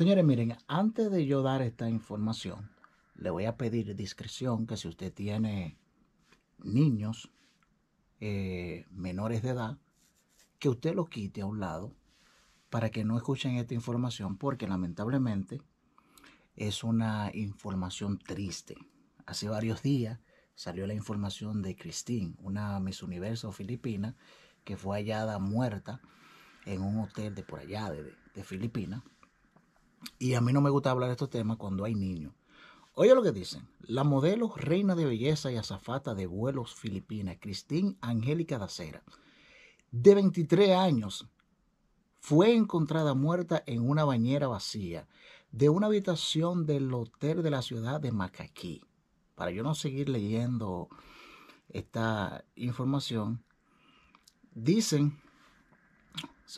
Señores, miren, antes de yo dar esta información, le voy a pedir discreción que si usted tiene niños eh, menores de edad, que usted los quite a un lado para que no escuchen esta información, porque lamentablemente es una información triste. Hace varios días salió la información de Christine, una Miss Universo filipina, que fue hallada muerta en un hotel de por allá, de, de Filipinas y a mí no me gusta hablar de estos temas cuando hay niños. Oye lo que dicen. La modelo, reina de belleza y azafata de vuelos filipina, Cristín Angélica Dacera, de 23 años, fue encontrada muerta en una bañera vacía de una habitación del hotel de la ciudad de Macaquí. Para yo no seguir leyendo esta información, dicen,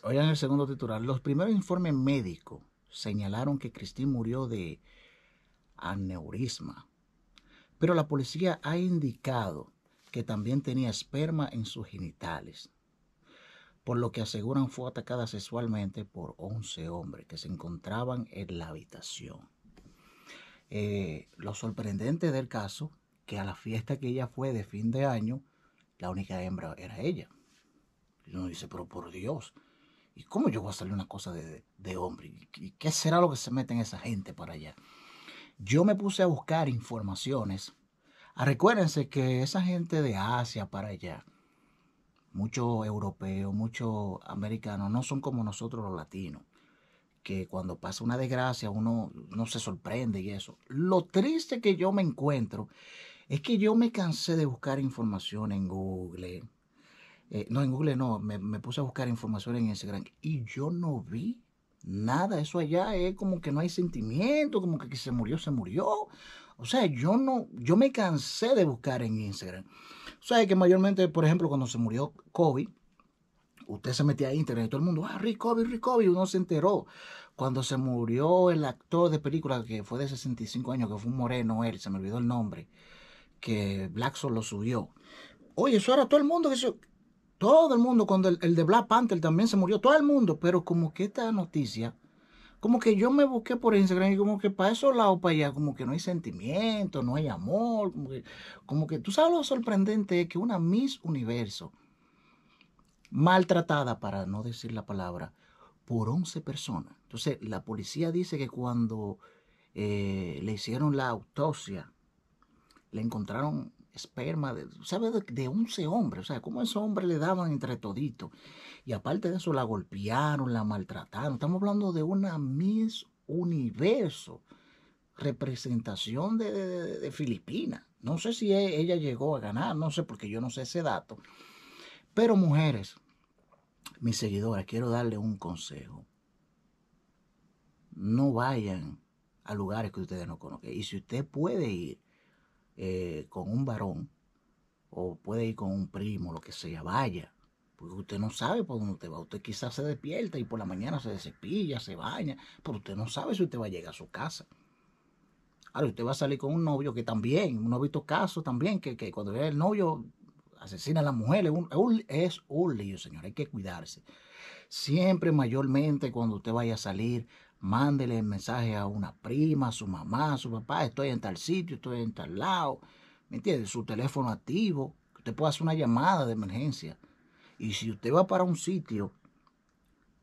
oigan el segundo titular, los primeros informes médicos señalaron que Cristín murió de aneurisma, pero la policía ha indicado que también tenía esperma en sus genitales, por lo que aseguran fue atacada sexualmente por 11 hombres que se encontraban en la habitación. Eh, lo sorprendente del caso, que a la fiesta que ella fue de fin de año, la única hembra era ella. Y uno dice, pero por Dios, ¿y cómo yo voy a salir una cosa de, hombre? ¿Y qué será lo que se meten esa gente para allá? Yo me puse a buscar informaciones. Ah, recuérdense que esa gente de Asia para allá, muchos europeos, muchos americanos, no son como nosotros los latinos, que cuando pasa una desgracia uno no se sorprende y eso. Lo triste que yo me encuentro es que yo me cansé de buscar información en Google, eh, no, en Google no, me, puse a buscar información en Instagram y yo no vi nada. Eso allá es eh, como que no hay sentimiento, como que, que se murió, se murió. O sea, yo no, yo me cansé de buscar en Instagram. O sea, que mayormente, por ejemplo, cuando se murió Kobe, usted se metía a internet y todo el mundo, ah, Rick Kobe, Rick Kobe, uno se enteró. Cuando se murió el actor de película que fue de 65 años, que fue un moreno él, se me olvidó el nombre, que Black Soul lo subió. Oye, eso era todo el mundo que se todo el mundo, cuando el, de Black Panther también se murió, todo el mundo, pero como que esta noticia, como que yo me busqué por Instagram y como que para eso lado para allá, como que no hay sentimiento, no hay amor, como que, tú sabes lo sorprendente es que una Miss Universo, maltratada, para no decir la palabra, por 11 personas. Entonces, la policía dice que cuando eh, le hicieron la autopsia, le encontraron esperma, de, ¿sabe? De, 11 hombres. O sea, ¿cómo ese hombre le daban entre toditos? Y aparte de eso, la golpearon, la maltrataron. Estamos hablando de una Miss Universo, representación de, Filipinas. No sé si e, ella llegó a ganar, no sé, porque yo no sé ese dato. Pero mujeres, mis seguidoras, quiero darle un consejo. No vayan a lugares que ustedes no conocen. Y si usted puede ir, eh, con un varón o puede ir con un primo, lo que sea, vaya. Porque usted no sabe por dónde usted va. Usted quizás se despierta y por la mañana se cepilla se baña, pero usted no sabe si usted va a llegar a su casa. Ahora usted va a salir con un novio que también, uno ha visto casos también, que, cuando ve el novio asesina a la mujer, es un lío, señor, hay que cuidarse. Siempre mayormente cuando usted vaya a salir, mándele el mensaje a una prima, a su mamá, a su papá, estoy en tal sitio, estoy en tal lado, ¿me entiende? Su teléfono activo, usted puede hacer una llamada de emergencia. Y si usted va para un sitio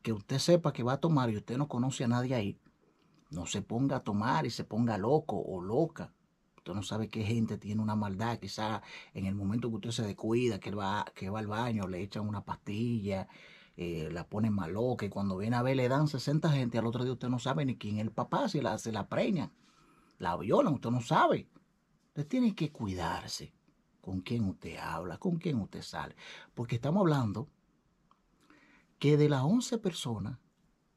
que usted sepa que va a tomar y usted no conoce a nadie ahí, no se ponga a tomar y se ponga loco o loca. Usted no sabe qué gente tiene una maldad. Quizás en el momento que usted se descuida, que va, que va al baño, le echan una pastilla, eh, la ponen malo, que cuando viene a ver le dan 60 gente, al otro día usted no sabe ni quién es el papá, si la, se la preñan, la violan, usted no sabe. Usted tiene que cuidarse con quién usted habla, con quién usted sale, porque estamos hablando que de las 11 personas,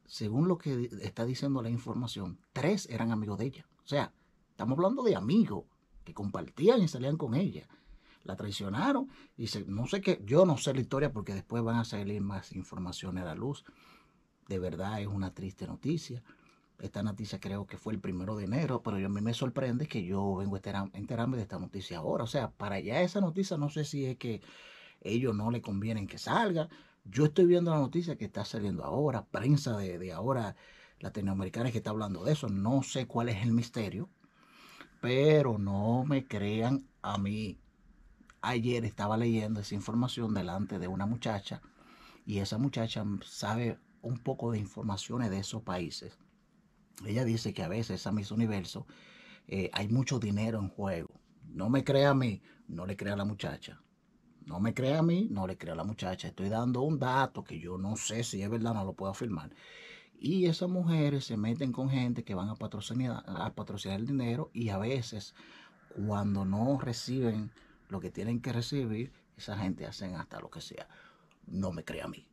según lo que está diciendo la información, tres eran amigos de ella. O sea, estamos hablando de amigos que compartían y salían con ella la traicionaron. Y no sé qué, yo no sé la historia porque después van a salir más informaciones a la luz. De verdad es una triste noticia. Esta noticia creo que fue el primero de enero, pero a mí me sorprende que yo vengo a enterarme de esta noticia ahora. O sea, para allá esa noticia no sé si es que ellos no le convienen que salga. Yo estoy viendo la noticia que está saliendo ahora, prensa de, de ahora latinoamericana que está hablando de eso. No sé cuál es el misterio, pero no me crean a mí ayer estaba leyendo esa información delante de una muchacha y esa muchacha sabe un poco de informaciones de esos países. Ella dice que a veces a Miss Universo eh, hay mucho dinero en juego. No me crea a mí, no le crea a la muchacha. No me crea a mí, no le crea a la muchacha. Estoy dando un dato que yo no sé si es verdad, no lo puedo afirmar. Y esas mujeres se meten con gente que van a patrocinar, a patrocinar el dinero y a veces cuando no reciben lo que tienen que recibir, esa gente hacen hasta lo que sea. No me crea a mí.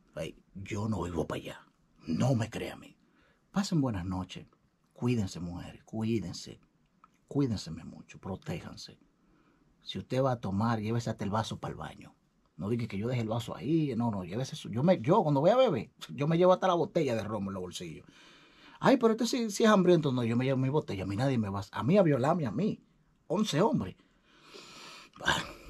Yo no vivo para allá. No me crea a mí. Pasen buenas noches. Cuídense, mujeres. Cuídense. Cuídense mucho. Protéjanse. Si usted va a tomar, llévese hasta el vaso para el baño. No diga que yo deje el vaso ahí. No, no, llévese eso. Yo, me, yo cuando voy a beber, yo me llevo hasta la botella de romo en los bolsillos. Ay, pero usted sí, es hambriento. No, yo me llevo mi botella. A mí nadie me va a... A mí a violarme a mí. Once hombres. Bye.